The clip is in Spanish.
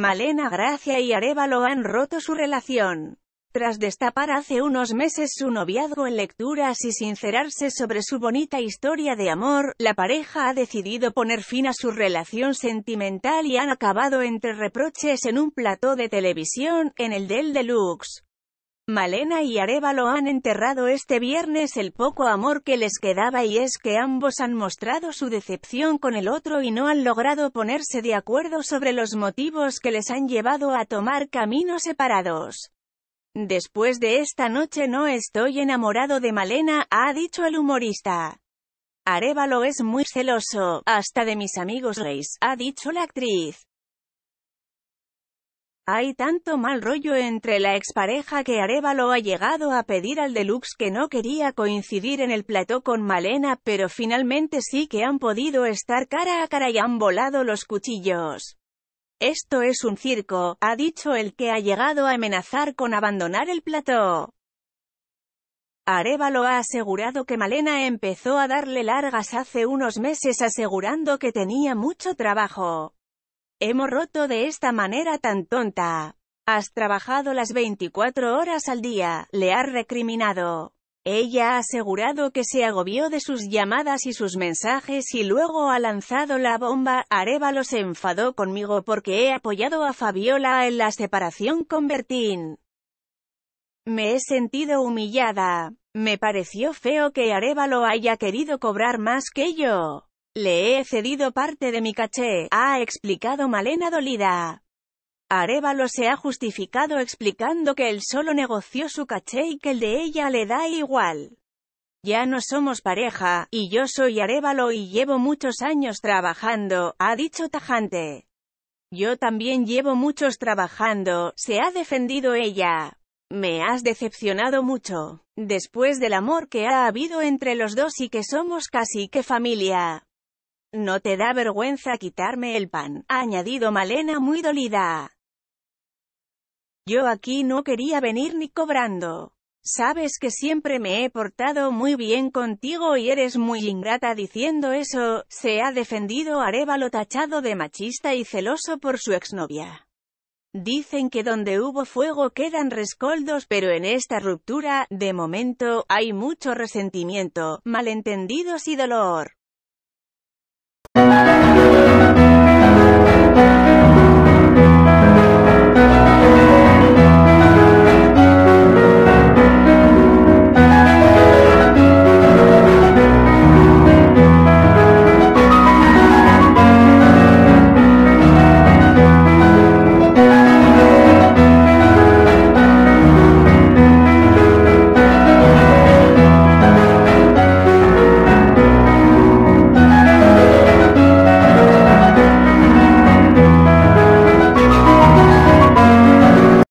Malena Gracia y Arevalo han roto su relación. Tras destapar hace unos meses su noviazgo en lecturas y sincerarse sobre su bonita historia de amor, la pareja ha decidido poner fin a su relación sentimental y han acabado entre reproches en un plató de televisión, en el del Deluxe. Malena y Arevalo han enterrado este viernes el poco amor que les quedaba y es que ambos han mostrado su decepción con el otro y no han logrado ponerse de acuerdo sobre los motivos que les han llevado a tomar caminos separados. Después de esta noche no estoy enamorado de Malena, ha dicho el humorista. Arevalo es muy celoso, hasta de mis amigos Reis, ha dicho la actriz. Hay tanto mal rollo entre la expareja que Arevalo ha llegado a pedir al Deluxe que no quería coincidir en el plató con Malena, pero finalmente sí que han podido estar cara a cara y han volado los cuchillos. Esto es un circo, ha dicho el que ha llegado a amenazar con abandonar el plató. Arevalo ha asegurado que Malena empezó a darle largas hace unos meses asegurando que tenía mucho trabajo. Hemos roto de esta manera tan tonta. Has trabajado las 24 horas al día, le has recriminado. Ella ha asegurado que se agobió de sus llamadas y sus mensajes y luego ha lanzado la bomba. Arevalo se enfadó conmigo porque he apoyado a Fabiola en la separación con Bertín. Me he sentido humillada. Me pareció feo que Arevalo haya querido cobrar más que yo. Le he cedido parte de mi caché, ha explicado Malena Dolida. Arevalo se ha justificado explicando que él solo negoció su caché y que el de ella le da igual. Ya no somos pareja, y yo soy Arevalo y llevo muchos años trabajando, ha dicho tajante. Yo también llevo muchos trabajando, se ha defendido ella. Me has decepcionado mucho, después del amor que ha habido entre los dos y que somos casi que familia. No te da vergüenza quitarme el pan, ha añadido Malena muy dolida. Yo aquí no quería venir ni cobrando. Sabes que siempre me he portado muy bien contigo y eres muy ingrata diciendo eso, se ha defendido Arevalo tachado de machista y celoso por su exnovia. Dicen que donde hubo fuego quedan rescoldos, pero en esta ruptura, de momento, hay mucho resentimiento, malentendidos y dolor.